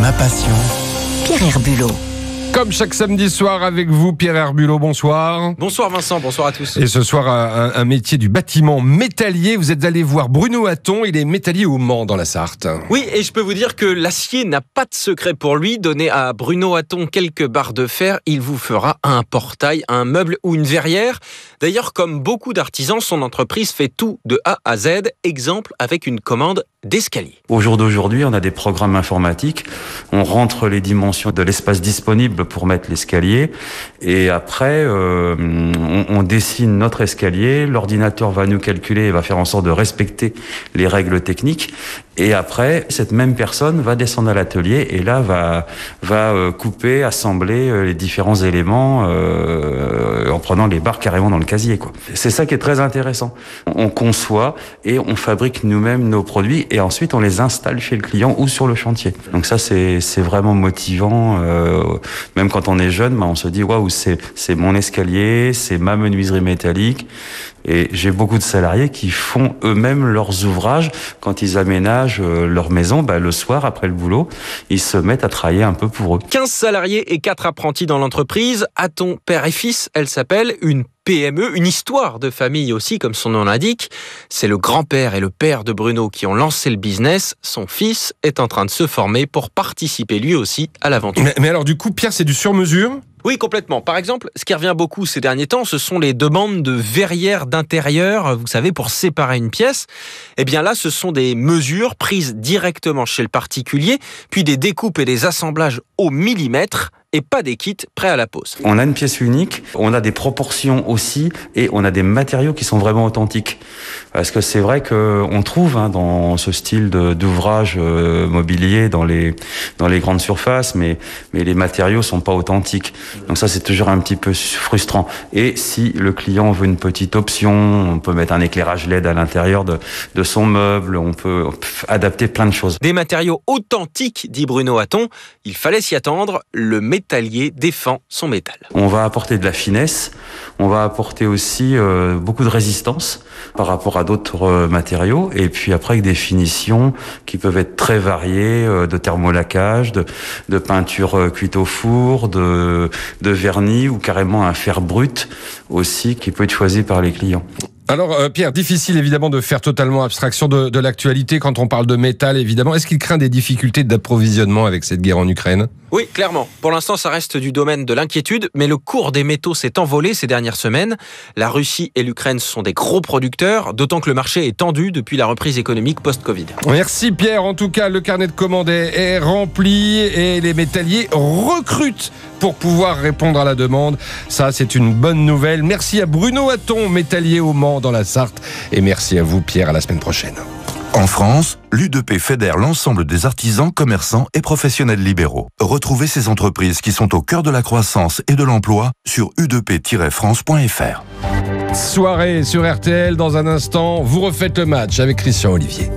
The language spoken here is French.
ma passion. Pierre Herbulot. Comme chaque samedi soir avec vous, Pierre Herbulot, bonsoir. Bonsoir Vincent, bonsoir à tous. Et ce soir, un, métier du bâtiment métallier. Vous êtes allé voir Bruno Hatton, il est métallier au Mans dans la Sarthe. Oui, et je peux vous dire que l'acier n'a pas de secret pour lui. Donnez à Bruno Hatton quelques barres de fer, il vous fera un portail, un meuble ou une verrière. D'ailleurs, comme beaucoup d'artisans, son entreprise fait tout de A à Z. Exemple avec une commande d'escalier. Au jour d'aujourd'hui, on a des programmes informatiques. On rentre les dimensions de l'espace disponible pour mettre l'escalier. Et après, euh, on, dessine notre escalier. L'ordinateur va nous calculer et va faire en sorte de respecter les règles techniques. Et après, cette même personne va descendre à l'atelier et là va, va euh, couper, assembler euh, les différents éléments en prenant les barres carrément dans le casier. C'est ça qui est très intéressant. On conçoit et on fabrique nous-mêmes nos produits et ensuite on les installe chez le client ou sur le chantier. Donc ça c'est vraiment motivant. Euh, même quand on est jeune, bah, on se dit waouh c'est mon escalier, c'est ma menuiserie métallique. Et j'ai beaucoup de salariés qui font eux-mêmes leurs ouvrages quand ils aménagent euh, leur maison. Bah, le soir après le boulot, ils se mettent à travailler un peu pour eux. 15 salariés et 4 apprentis dans l'entreprise. à ton père et fils Elle s'appelle une PME, une histoire de famille aussi, comme son nom l'indique. C'est le grand-père et le père de Bruno qui ont lancé le business. Son fils est en train de se former pour participer lui aussi à l'aventure. Mais, mais alors du coup, Pierre, c'est du sur-mesure oui, complètement. Par exemple, ce qui revient beaucoup ces derniers temps, ce sont les demandes de verrières d'intérieur, vous savez, pour séparer une pièce. Eh bien là, ce sont des mesures prises directement chez le particulier, puis des découpes et des assemblages au millimètre et pas des kits prêts à la pose. On a une pièce unique, on a des proportions aussi et on a des matériaux qui sont vraiment authentiques. Parce que c'est vrai qu'on trouve hein, dans ce style d'ouvrage euh, mobilier dans les, grandes surfaces, mais, mais les matériaux sont pas authentiques. Donc ça, c'est toujours un petit peu frustrant. Et si le client veut une petite option, on peut mettre un éclairage LED à l'intérieur de, son meuble, on peut adapter plein de choses. Des matériaux authentiques, dit Bruno Hatton. Il fallait s'y attendre. Le métallier défend son métal. On va apporter de la finesse. On va apporter aussi euh, beaucoup de résistance par rapport à d'autres euh, matériaux. Et puis après, avec des finitions qui peuvent être très variées, euh, de thermolacage, de peinture cuite au four, de, de vernis ou carrément un fer brut aussi qui peut être choisi par les clients. Alors euh, Pierre, difficile évidemment de faire totalement abstraction de, de l'actualité quand on parle de métal évidemment. Est-ce qu'il craint des difficultés d'approvisionnement avec cette guerre en Ukraine Oui, clairement. Pour l'instant, ça reste du domaine de l'inquiétude, mais le cours des métaux s'est envolé ces dernières semaines. La Russie et l'Ukraine sont des gros producteurs, d'autant que le marché est tendu depuis la reprise économique post-Covid. Merci Pierre. En tout cas, le carnet de commandes est rempli et les métalliers recrutent pour pouvoir répondre à la demande. Ça, c'est une bonne nouvelle. Merci à Bruno Hatton, métallier au Mans dans la Sarthe. Et merci à vous, Pierre. À la semaine prochaine. En France, l'UDP fédère l'ensemble des artisans, commerçants et professionnels libéraux. Retrouvez ces entreprises qui sont au cœur de la croissance et de l'emploi sur udp-france.fr. Soirée sur RTL dans un instant, vous refaites le match avec Christian Olivier.